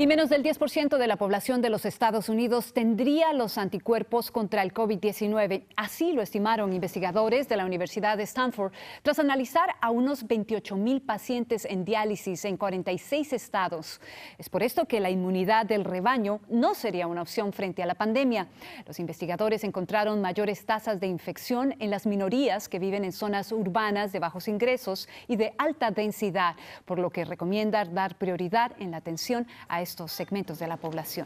Y menos del 10% de la población de los Estados Unidos tendría los anticuerpos contra el COVID-19. Así lo estimaron investigadores de la Universidad de Stanford tras analizar a unos 28 mil pacientes en diálisis en 46 estados. Es por esto que la inmunidad del rebaño no sería una opción frente a la pandemia. Los investigadores encontraron mayores tasas de infección en las minorías que viven en zonas urbanas de bajos ingresos y de alta densidad, por lo que recomienda dar prioridad en la atención a estos segmentos de la población.